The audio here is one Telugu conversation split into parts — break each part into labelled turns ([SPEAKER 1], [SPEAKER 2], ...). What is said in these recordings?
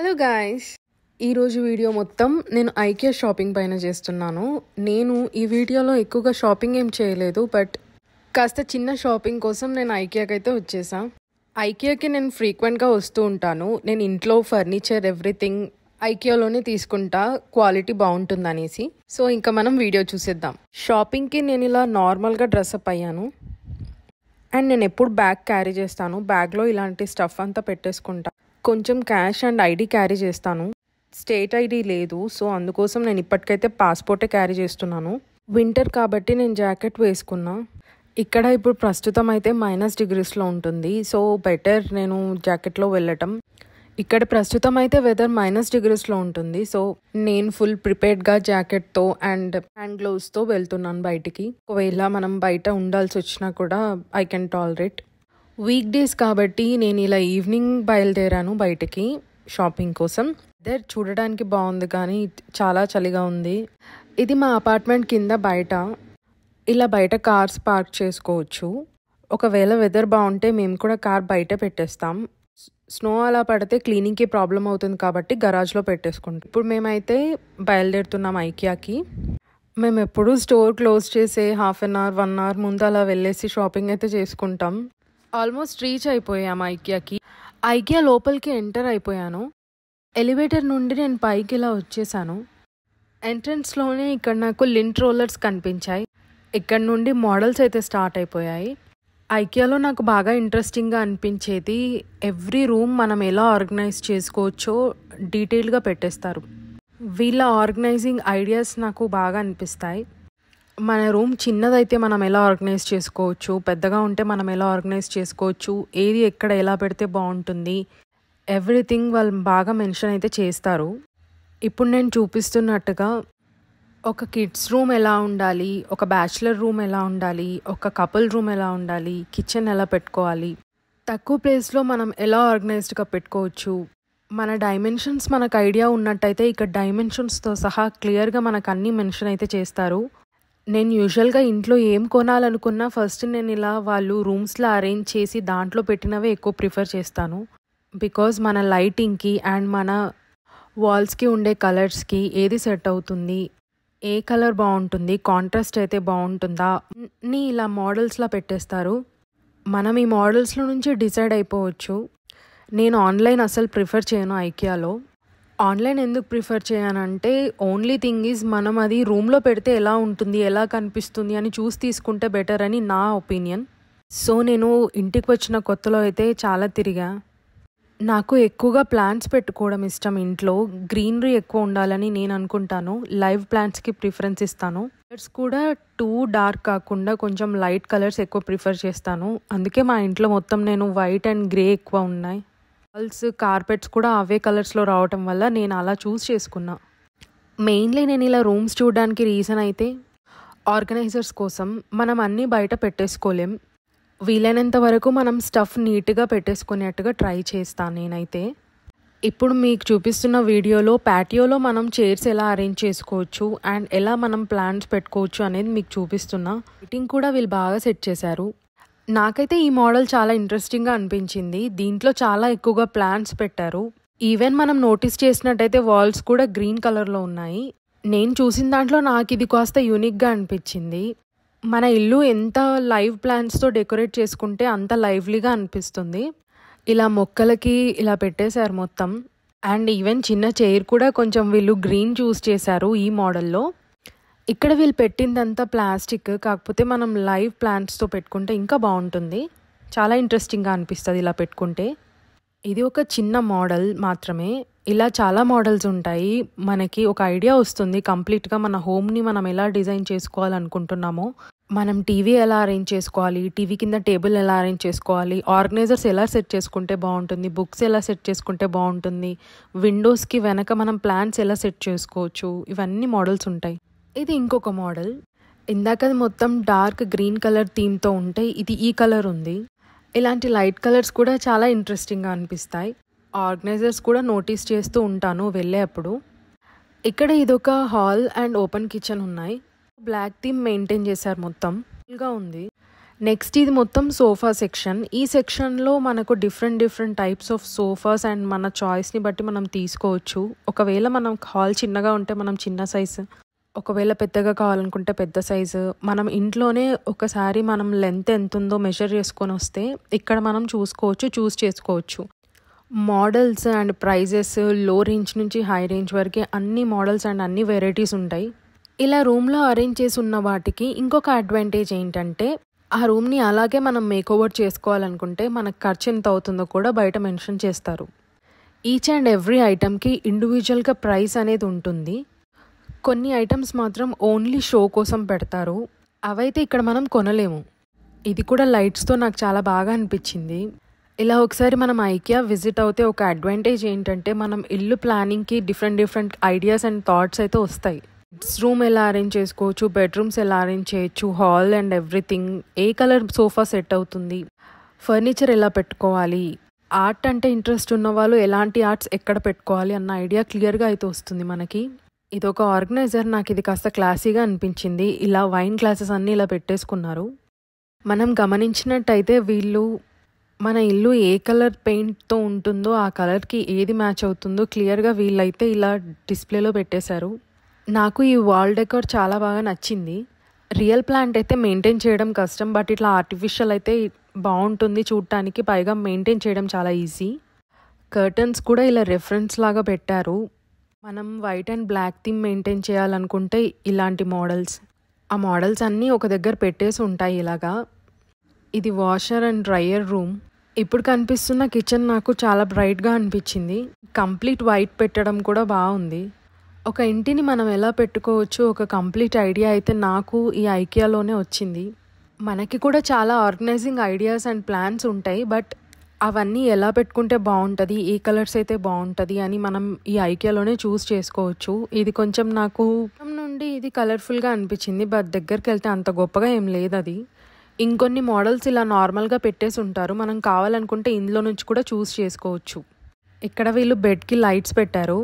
[SPEAKER 1] హలో గాయస్ ఈరోజు వీడియో మొత్తం నేను ఐకే షాపింగ్ పైన చేస్తున్నాను నేను ఈ వీడియోలో ఎక్కువగా షాపింగ్ ఏం చేయలేదు బట్ కాస్త చిన్న షాపింగ్ కోసం నేను ఐకియాకి అయితే వచ్చేసా ఐకేకి నేను ఫ్రీక్వెంట్గా వస్తూ ఉంటాను నేను ఇంట్లో ఫర్నిచర్ ఎవ్రీథింగ్ ఐకేలోనే తీసుకుంటా క్వాలిటీ బాగుంటుంది అనేసి సో ఇంకా మనం వీడియో చూసేద్దాం షాపింగ్కి నేను ఇలా నార్మల్గా డ్రెస్అప్ అయ్యాను అండ్ నేను ఎప్పుడు బ్యాగ్ క్యారీ చేస్తాను బ్యాగ్లో ఇలాంటి స్టఫ్ అంతా పెట్టేసుకుంటా కొంచెం క్యాష్ అండ్ ఐడి క్యారీ చేస్తాను స్టేట్ ఐడి లేదు సో అందుకోసం నేను ఇప్పటికైతే పాస్పోర్టే క్యారీ చేస్తున్నాను వింటర్ కాబట్టి నేను జాకెట్ వేసుకున్నా ఇక్కడ ఇప్పుడు ప్రస్తుతం అయితే మైనస్ డిగ్రీస్లో ఉంటుంది సో బెటర్ నేను జాకెట్లో వెళ్ళటం ఇక్కడ ప్రస్తుతం అయితే వెదర్ మైనస్ డిగ్రీస్లో ఉంటుంది సో నేను ఫుల్ ప్రిపేర్డ్గా జాకెట్తో అండ్ హ్యాండ్ గ్లోవ్స్తో వెళ్తున్నాను బయటికి ఒకవేళ మనం బయట ఉండాల్సి వచ్చినా కూడా I can tolerate weekdays కాబట్టి నేను ఇలా ఈవినింగ్ బయలుదేరాను బయటకి షాపింగ్ కోసం వెదర్ చూడడానికి బాగుంది కానీ చాలా చలిగా ఉంది ఇది మా అపార్ట్మెంట్ కింద బయట ఇలా బయట కార్స్ పార్క్ చేసుకోవచ్చు ఒకవేళ వెదర్ బాగుంటే మేము కూడా కార్ బయట పెట్టేస్తాం స్నో అలా పడితే క్లీనింగ్కి ప్రాబ్లం అవుతుంది కాబట్టి గరాజ్లో పెట్టేసుకుంటాం ఇప్పుడు మేమైతే బయలుదేరుతున్నాం ఐకియాకి మేము ఎప్పుడూ స్టోర్ క్లోజ్ చేసే half an hour one hour ముందు అలా వెళ్ళేసి షాపింగ్ అయితే చేసుకుంటాం ఆల్మోస్ట్ రీచ్ అయిపోయాము ఐక్యాకి ఐక్యా లోపలికి ఎంటర్ అయిపోయాను ఎలివేటర్ నుండి నేను పైకి ఇలా వచ్చేసాను ఎంట్రన్స్లోనే ఇక్కడ నాకు లింట్ రోలర్స్ కనిపించాయి ఇక్కడ నుండి మోడల్స్ అయితే స్టార్ట్ అయిపోయాయి ఐకియాలో నాకు బాగా ఇంట్రెస్టింగ్గా అనిపించేది ఎవ్రీ రూమ్ మనం ఎలా ఆర్గనైజ్ చేసుకోవచ్చో డీటెయిల్గా పెట్టేస్తారు వీళ్ళ ఆర్గనైజింగ్ ఐడియాస్ నాకు బాగా అనిపిస్తాయి మన రూమ్ చిన్నదైతే మనం ఎలా ఆర్గనైజ్ చేసుకోవచ్చు పెద్దగా ఉంటే మనం ఎలా ఆర్గనైజ్ చేసుకోవచ్చు ఏది ఎక్కడ ఎలా పెడితే బాగుంటుంది ఎవ్రీథింగ్ వాళ్ళు బాగా మెన్షన్ అయితే చేస్తారు ఇప్పుడు నేను చూపిస్తున్నట్టుగా ఒక కిడ్స్ రూమ్ ఎలా ఉండాలి ఒక బ్యాచిలర్ రూమ్ ఎలా ఉండాలి ఒక కపుల్ రూమ్ ఎలా ఉండాలి కిచెన్ ఎలా పెట్టుకోవాలి తక్కువ ప్లేస్లో మనం ఎలా ఆర్గనైజ్డ్గా పెట్టుకోవచ్చు మన డైమెన్షన్స్ మనకు ఐడియా ఉన్నట్టయితే ఇక్కడ డైమెన్షన్స్తో సహా క్లియర్గా మనకు అన్నీ మెన్షన్ అయితే చేస్తారు నేను యూజువల్గా ఇంట్లో ఏం కొనాలనుకున్నా ఫస్ట్ నేను ఇలా వాళ్ళు రూమ్స్లో అరేంజ్ చేసి దాంట్లో పెట్టినవే ఎక్కువ ప్రిఫర్ చేస్తాను బికాజ్ మన లైటింగ్కి అండ్ మన వాల్స్కి ఉండే కలర్స్కి ఏది సెట్ అవుతుంది ఏ కలర్ బాగుంటుంది కాంట్రాస్ట్ అయితే బాగుంటుందా ని ఇలా మోడల్స్లా పెట్టేస్తారు మనం ఈ మోడల్స్లో నుంచి డిసైడ్ అయిపోవచ్చు నేను ఆన్లైన్ అసలు ప్రిఫర్ చేయను ఐకియాలో ఆన్లైన్ ఎందుకు ప్రిఫర్ చేయనంటే ఓన్లీ థింగ్ ఈజ్ మనం అది రూమ్లో పెడితే ఎలా ఉంటుంది ఎలా కనిపిస్తుంది అని చూసి తీసుకుంటే బెటర్ అని నా ఒపీనియన్ సో నేను ఇంటికి వచ్చిన కొత్తలో అయితే చాలా తిరిగా నాకు ఎక్కువగా ప్లాంట్స్ పెట్టుకోవడం ఇష్టం ఇంట్లో గ్రీనరీ ఎక్కువ ఉండాలని నేను అనుకుంటాను లైవ్ ప్లాంట్స్కి ప్రిఫరెన్స్ ఇస్తాను కలర్స్ కూడా టూ డార్క్ కాకుండా కొంచెం లైట్ కలర్స్ ఎక్కువ ప్రిఫర్ చేస్తాను అందుకే మా ఇంట్లో మొత్తం నేను వైట్ అండ్ గ్రే ఎక్కువ ఉన్నాయి వాల్స్ కార్పెట్స్ కూడా అవే కలర్స్లో రావటం వల్ల నేను అలా చూస్ చేసుకున్నా మెయిన్లీ నేను ఇలా రూమ్స్ చూడడానికి రీజన్ అయితే ఆర్గనైజర్స్ కోసం మనం అన్నీ బయట పెట్టేసుకోలేం వీలైనంత వరకు మనం స్టఫ్ నీట్గా పెట్టేసుకునేట్టుగా ట్రై చేస్తాను నేనైతే ఇప్పుడు మీకు చూపిస్తున్న వీడియోలో ప్యాటియోలో మనం చైర్స్ ఎలా అరేంజ్ చేసుకోవచ్చు అండ్ ఎలా మనం ప్లాంట్స్ పెట్టుకోవచ్చు అనేది మీకు చూపిస్తున్నా లైటింగ్ కూడా వీళ్ళు బాగా సెట్ చేశారు నాకైతే ఈ మోడల్ చాలా ఇంట్రెస్టింగ్గా అనిపించింది దీంట్లో చాలా ఎక్కువగా ప్లాంట్స్ పెట్టారు ఈవెన్ మనం నోటీస్ చేసినట్టయితే వాల్స్ కూడా గ్రీన్ కలర్లో ఉన్నాయి నేను చూసిన దాంట్లో నాకు ఇది కాస్త యూనిక్గా అనిపించింది మన ఇల్లు ఎంత లైవ్ ప్లాంట్స్తో డెకరేట్ చేసుకుంటే అంత లైవ్లీగా అనిపిస్తుంది ఇలా మొక్కలకి ఇలా పెట్టేశారు మొత్తం అండ్ ఈవెన్ చిన్న చైర్ కూడా కొంచెం వీళ్ళు గ్రీన్ చూస్ చేశారు ఈ మోడల్లో ఇక్కడ వీళ్ళు పెట్టిందంతా ప్లాస్టిక్ కాకపోతే మనం లైవ్ ప్లాంట్స్తో పెట్టుకుంటే ఇంకా బాగుంటుంది చాలా ఇంట్రెస్టింగ్గా అనిపిస్తుంది ఇలా పెట్టుకుంటే ఇది ఒక చిన్న మోడల్ మాత్రమే ఇలా చాలా మోడల్స్ ఉంటాయి మనకి ఒక ఐడియా వస్తుంది కంప్లీట్గా మన హోమ్ని మనం ఎలా డిజైన్ చేసుకోవాలనుకుంటున్నామో మనం టీవీ ఎలా అరేంజ్ చేసుకోవాలి టీవీ కింద టేబుల్ ఎలా అరేంజ్ చేసుకోవాలి ఆర్గనైజర్స్ ఎలా సెట్ చేసుకుంటే బాగుంటుంది బుక్స్ ఎలా సెట్ చేసుకుంటే బాగుంటుంది విండోస్కి వెనక మనం ప్లాన్స్ ఎలా సెట్ చేసుకోవచ్చు ఇవన్నీ మోడల్స్ ఉంటాయి ఇది ఇంకొక మోడల్ ఇందాక మొత్తం డార్క్ గ్రీన్ కలర్ థీమ్తో ఉంటే ఇది ఈ కలర్ ఉంది ఇలాంటి లైట్ కలర్స్ కూడా చాలా ఇంట్రెస్టింగ్గా అనిపిస్తాయి ఆర్గనైజర్స్ కూడా నోటీస్ చేస్తూ ఉంటాను అప్పుడు ఇక్కడ ఇదొక హాల్ అండ్ ఓపెన్ కిచెన్ ఉన్నాయి బ్లాక్ థీమ్ మెయింటైన్ చేశారు మొత్తం ఫుల్గా ఉంది నెక్స్ట్ ఇది మొత్తం సోఫా సెక్షన్ ఈ సెక్షన్లో మనకు different different types of sofas and మన చాయిస్ని బట్టి మనం తీసుకోవచ్చు ఒకవేళ మనం హాల్ చిన్నగా ఉంటే మనం చిన్న సైజ్ ఒకవేళ పెద్దగా కావాలనుకుంటే పెద్ద సైజు మనం ఇంట్లోనే ఒకసారి మనం లెంత్ ఎంత ఉందో మెజర్ చేసుకొని వస్తే ఇక్కడ మనం చూసుకోవచ్చు చూస్ చేసుకోవచ్చు models and prices low range నుంచి హై రేంజ్ వరకు అన్ని మోడల్స్ అండ్ అన్ని వెరైటీస్ ఉంటాయి ఇలా రూమ్లో అరేంజ్ చేసి ఉన్న వాటికి ఇంకొక అడ్వాంటేజ్ ఏంటంటే ఆ రూమ్ని అలాగే మనం మేకోవర్ చేసుకోవాలనుకుంటే మనకు ఖర్చు ఎంత అవుతుందో కూడా బయట మెన్షన్ చేస్తారు ఈచ్ అండ్ ఎవ్రీ ఐటెంకి ఇండివిజువల్గా ప్రైస్ అనేది ఉంటుంది కొన్ని ఐటమ్స్ మాత్రం ఓన్లీ షో కోసం పెడతారు అవైతే ఇక్కడ మనం కొనలేము ఇది కూడా లైట్స్తో నాకు చాలా బాగా అనిపించింది ఇలా ఒకసారి మనం ఐకియా విజిట్ అవుతే ఒక అడ్వాంటేజ్ ఏంటంటే మనం ఇల్లు ప్లానింగ్కి different different ideas and thoughts అయితే వస్తాయి బెడ్స్ రూమ్ ఎలా అరేంజ్ చేసుకోవచ్చు బెడ్రూమ్స్ ఎలా అరేంజ్ చేయొచ్చు హాల్ అండ్ ఎవ్రీథింగ్ ఏ కలర్ సోఫా సెట్ అవుతుంది ఫర్నిచర్ ఎలా పెట్టుకోవాలి ఆర్ట్ అంటే ఇంట్రెస్ట్ ఉన్న వాళ్ళు ఎలాంటి ఆర్ట్స్ ఎక్కడ పెట్టుకోవాలి అన్న ఐడియా క్లియర్గా అయితే వస్తుంది మనకి ఇదొక ఆర్గనైజర్ నాకు ఇది కాస్త క్లాసీగా అనిపించింది ఇలా వైన్ గ్లాసెస్ అన్నీ ఇలా పెట్టేసుకున్నారు మనం గమనించినట్టయితే వీళ్ళు మన ఇల్లు ఏ కలర్ పెయింట్తో ఉంటుందో ఆ కలర్కి ఏది మ్యాచ్ అవుతుందో క్లియర్గా వీళ్ళైతే ఇలా డిస్ప్లేలో పెట్టేశారు నాకు ఈ వాల్ డెకోర్ చాలా బాగా నచ్చింది రియల్ ప్లాంట్ అయితే మెయింటైన్ చేయడం కష్టం బట్ ఇట్లా ఆర్టిఫిషియల్ అయితే బాగుంటుంది చూడటానికి పైగా మెయింటైన్ చేయడం చాలా ఈజీ కర్టన్స్ కూడా ఇలా రెఫరెన్స్ లాగా పెట్టారు మనం white and black theme maintain చేయాలనుకుంటే ఇలాంటి మోడల్స్ ఆ మోడల్స్ అన్నీ ఒక దగ్గర పెట్టేసి ఉంటాయి ఇలాగా ఇది వాషర్ అండ్ డ్రయర్ రూమ్ ఇప్పుడు కనిపిస్తున్న కిచెన్ నాకు చాలా బ్రైట్గా అనిపించింది కంప్లీట్ వైట్ పెట్టడం కూడా బాగుంది ఒక ఇంటిని మనం ఎలా పెట్టుకోవచ్చు ఒక కంప్లీట్ ఐడియా అయితే నాకు ఈ ఐకియాలోనే వచ్చింది మనకి కూడా చాలా ఆర్గనైజింగ్ ఐడియాస్ అండ్ ప్లాన్స్ ఉంటాయి బట్ అవన్నీ ఎలా పెట్టుకుంటే బాగుంటుంది ఏ కలర్స్ అయితే బాగుంటుంది అని మనం ఈ ఐకియాలోనే చూస్ చేసుకోవచ్చు ఇది కొంచెం నాకు నుండి ఇది కలర్ఫుల్గా అనిపించింది బట్ దగ్గరికి వెళ్తే అంత గొప్పగా ఏం లేదు అది ఇంకొన్ని మోడల్స్ ఇలా నార్మల్గా పెట్టేసి ఉంటారు మనం కావాలనుకుంటే ఇందులో నుంచి కూడా చూస్ చేసుకోవచ్చు ఇక్కడ వీళ్ళు బెడ్కి లైట్స్ పెట్టారు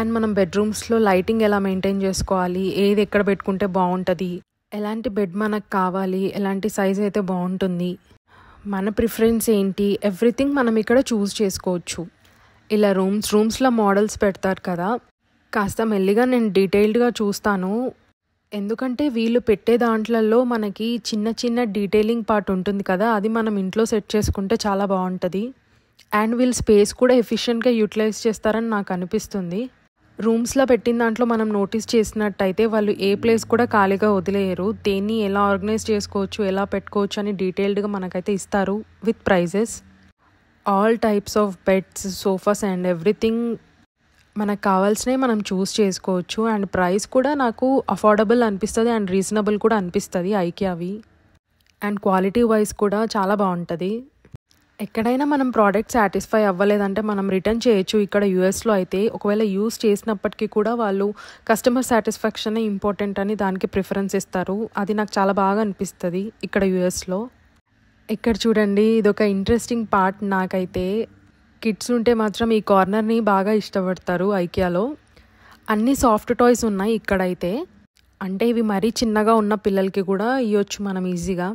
[SPEAKER 1] అండ్ మనం బెడ్రూమ్స్లో లైటింగ్ ఎలా మెయింటైన్ చేసుకోవాలి ఏది ఎక్కడ పెట్టుకుంటే బాగుంటుంది ఎలాంటి బెడ్ మనకు కావాలి ఎలాంటి సైజ్ అయితే బాగుంటుంది మన ప్రిఫరెన్స్ ఏంటి ఎవ్రీథింగ్ మనం ఇక్కడ చూస్ చేసుకోవచ్చు ఇలా రూమ్స్ రూమ్స్లో మోడల్స్ పెడతారు కదా కాస్త మెల్లిగా నేను డీటెయిల్డ్గా చూస్తాను ఎందుకంటే వీళ్ళు పెట్టే దాంట్లలో మనకి చిన్న చిన్న డీటెయిలింగ్ పార్ట్ ఉంటుంది కదా అది మనం ఇంట్లో సెట్ చేసుకుంటే చాలా బాగుంటుంది అండ్ వీళ్ళు స్పేస్ కూడా ఎఫిషియెంట్గా యూటిలైజ్ చేస్తారని నాకు అనిపిస్తుంది రూమ్స్లో పెట్టిన దాంట్లో మనం నోటీస్ చేసినట్టయితే వాళ్ళు ఏ hmm. ప్లేస్ కూడా ఖాళీగా వదిలేయరు దేన్ని ఎలా ఆర్గనైజ్ చేసుకోవచ్చు ఎలా పెట్టుకోవచ్చు అని డీటెయిల్డ్గా మనకైతే ఇస్తారు with prices all types of beds sofas and everything మనకు కావాల్సినవి మనం చూస్ చేసుకోవచ్చు అండ్ ప్రైస్ కూడా నాకు అఫోర్డబుల్ అనిపిస్తుంది అండ్ రీజనబుల్ కూడా అనిపిస్తుంది అవి అండ్ క్వాలిటీ వైజ్ కూడా చాలా బాగుంటుంది ఎక్కడైనా మనం ప్రోడక్ట్ సాటిస్ఫై అవ్వలేదంటే మనం రిటర్న్ చేయొచ్చు ఇక్కడ యూఎస్లో అయితే ఒకవేళ యూస్ చేసినప్పటికీ కూడా వాళ్ళు కస్టమర్ సాటిస్ఫాక్షనే ఇంపార్టెంట్ అని దానికి ప్రిఫరెన్స్ ఇస్తారు అది నాకు చాలా బాగా అనిపిస్తుంది ఇక్కడ యూఎస్లో ఇక్కడ చూడండి ఇదొక ఇంట్రెస్టింగ్ పార్ట్ నాకైతే కిడ్స్ ఉంటే మాత్రం ఈ కార్నర్ని బాగా ఇష్టపడతారు ఐకియాలో అన్ని సాఫ్ట్ టాయ్స్ ఉన్నాయి ఇక్కడైతే అంటే ఇవి మరీ చిన్నగా ఉన్న పిల్లలకి కూడా ఇవ్వచ్చు మనం ఈజీగా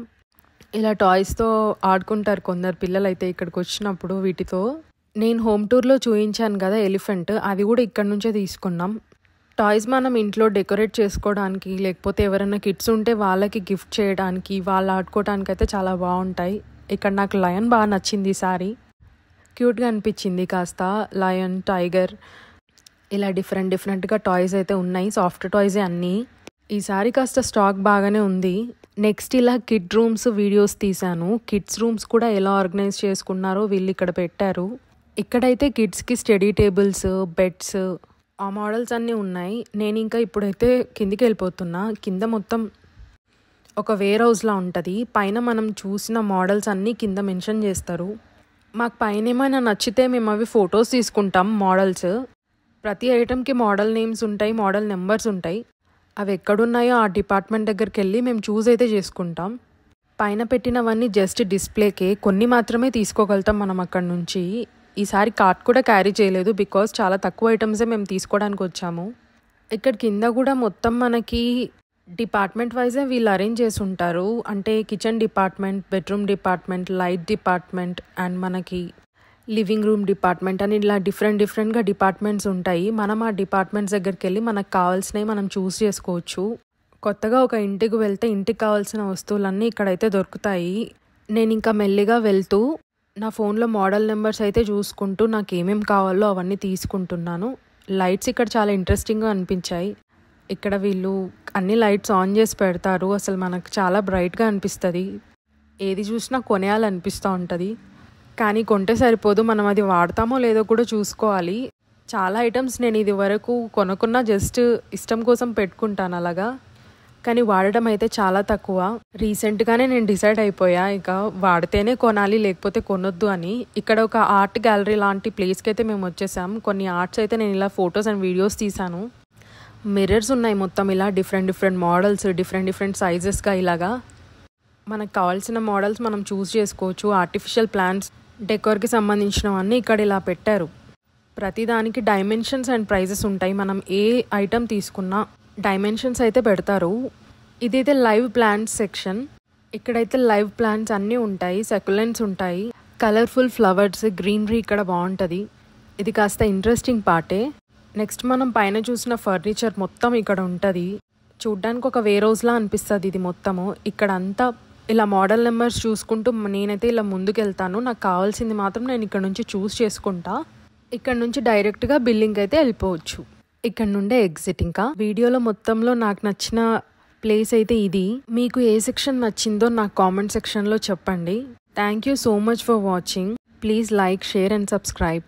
[SPEAKER 1] ఇలా టాయ్స్తో ఆడుకుంటారు కొందరు పిల్లలు అయితే ఇక్కడికి వచ్చినప్పుడు వీటితో నేను హోమ్ టూర్లో చూయించాను కదా ఎలిఫెంట్ అది కూడా ఇక్కడ నుంచే తీసుకున్నాం టాయ్స్ మనం ఇంట్లో డెకరేట్ చేసుకోవడానికి లేకపోతే ఎవరైనా కిడ్స్ ఉంటే వాళ్ళకి గిఫ్ట్ చేయడానికి వాళ్ళు ఆడుకోవడానికి అయితే చాలా బాగుంటాయి ఇక్కడ నాకు లయన్ బాగా నచ్చింది ఈసారి క్యూట్గా అనిపించింది కాస్త లయన్ టైగర్ ఇలా డిఫరెంట్ డిఫరెంట్గా టాయ్స్ అయితే ఉన్నాయి సాఫ్ట్ టాయ్సే అన్నీ ఈసారి కాస్త స్టాక్ బాగానే ఉంది నెక్స్ట్ ఇలా కిడ్ రూమ్స్ వీడియోస్ తీశాను కిడ్స్ రూమ్స్ కూడా ఎలా ఆర్గనైజ్ చేసుకున్నారో వీళ్ళు ఇక్కడ పెట్టారు ఇక్కడైతే కిడ్స్కి స్టడీ టేబుల్స్ బెడ్స్ ఆ మోడల్స్ అన్నీ ఉన్నాయి నేను ఇంకా ఇప్పుడైతే కిందికి వెళ్ళిపోతున్నా కింద మొత్తం ఒక వేర్ హౌస్లా ఉంటుంది పైన మనం చూసిన మోడల్స్ అన్నీ కింద మెన్షన్ చేస్తారు మాకు పైన ఏమైనా నచ్చితే మేము అవి ఫొటోస్ తీసుకుంటాం మోడల్స్ ప్రతి ఐటెంకి మోడల్ నేమ్స్ ఉంటాయి మోడల్ నెంబర్స్ ఉంటాయి అవి ఎక్కడున్నాయో ఆ డిపార్ట్మెంట్ దగ్గరికి వెళ్ళి మేము చూస్ అయితే చేసుకుంటాం పైన పెట్టినవన్నీ జస్ట్ డిస్ప్లేకే కొన్ని మాత్రమే తీసుకోగలుగుతాం మనం అక్కడ నుంచి ఈసారి కార్ట్ కూడా క్యారీ చేయలేదు బికాస్ చాలా తక్కువ ఐటమ్సే మేము తీసుకోవడానికి వచ్చాము ఇక్కడ కింద కూడా మొత్తం మనకి డిపార్ట్మెంట్ వైజే వీళ్ళు అరేంజ్ చేసి ఉంటారు అంటే kitchen department bedroom department light department and మనకి లివింగ్ రూమ్ డిపార్ట్మెంట్ అని ఇలా డిఫరెంట్ డిఫరెంట్గా డిపార్ట్మెంట్స్ ఉంటాయి మనం ఆ డిపార్ట్మెంట్స్ దగ్గరికి వెళ్ళి మనకు కావాల్సినవి మనం చూస్ చేసుకోవచ్చు కొత్తగా ఒక ఇంటికి వెళ్తే ఇంటికి కావాల్సిన వస్తువులన్నీ ఇక్కడైతే దొరుకుతాయి నేను ఇంకా మెల్లిగా వెళ్తూ నా ఫోన్లో మోడల్ నెంబర్స్ అయితే చూసుకుంటూ నాకు ఏమేమి కావాలో అవన్నీ తీసుకుంటున్నాను లైట్స్ ఇక్కడ చాలా ఇంట్రెస్టింగ్గా అనిపించాయి ఇక్కడ వీళ్ళు అన్ని లైట్స్ ఆన్ చేసి పెడతారు అసలు మనకు చాలా బ్రైట్గా అనిపిస్తుంది ఏది చూసినా కొనేయాలనిపిస్తూ ఉంటుంది కానీ కొంటే సరిపోదు మనం అది వాడతామో లేదో కూడా చూసుకోవాలి చాలా ఐటమ్స్ నేను ఇది వరకు కొనుక్కున్న జస్ట్ ఇష్టం కోసం పెట్టుకుంటాను అలాగా కానీ వాడటం అయితే చాలా తక్కువ రీసెంట్గానే నేను డిసైడ్ అయిపోయా ఇక వాడితేనే కొనాలి లేకపోతే కొనొద్దు అని ఇక్కడ ఒక ఆర్ట్ గ్యాలరీ లాంటి ప్లేస్కి అయితే మేము వచ్చేసాం కొన్ని ఆర్ట్స్ అయితే నేను ఇలా ఫొటోస్ అండ్ వీడియోస్ తీశాను మిర్రర్స్ ఉన్నాయి మొత్తం ఇలా different different models different different సైజెస్గా ఇలాగా మనకు కావాల్సిన మోడల్స్ మనం చూస్ చేసుకోవచ్చు ఆర్టిఫిషియల్ ప్లాంట్స్ డెకోర్కి సంబంధించినవన్నీ ఇక్కడ ఇలా పెట్టారు ప్రతిదానికి డైమెన్షన్స్ అండ్ ప్రైజెస్ ఉంటాయి మనం ఏ ఐటెం తీసుకున్నా డైమెన్షన్స్ అయితే పెడతారు ఇదైతే లైవ్ ప్లాంట్స్ సెక్షన్ ఇక్కడైతే లైవ్ ప్లాంట్స్ అన్నీ ఉంటాయి సెక్యులెంట్స్ ఉంటాయి కలర్ఫుల్ ఫ్లవర్స్ గ్రీనరీ ఇక్కడ బాగుంటుంది ఇది కాస్త ఇంట్రెస్టింగ్ పార్టే నెక్స్ట్ మనం పైన చూసిన ఫర్నిచర్ మొత్తం ఇక్కడ ఉంటుంది చూడ్డానికి ఒక వేరోజ్లా అనిపిస్తుంది ఇది మొత్తము ఇక్కడ అంతా ఇలా మోడల్ నెంబర్స్ చూసుకుంటూ నేనైతే ఇలా ముందుకెళ్తాను నాకు కావాల్సింది మాత్రం నేను ఇక్కడ నుంచి చూస్ చేసుకుంటా ఇక్కడ నుంచి డైరెక్ట్గా బిల్డింగ్ అయితే వెళ్ళిపోవచ్చు ఇక్కడ నుండే ఎగ్జిట్ ఇంకా వీడియోలో మొత్తంలో నాకు నచ్చిన ప్లేస్ అయితే ఇది మీకు ఏ సెక్షన్ నచ్చిందో నాకు కామెంట్ సెక్షన్లో చెప్పండి thank you so much for watching please like share and subscribe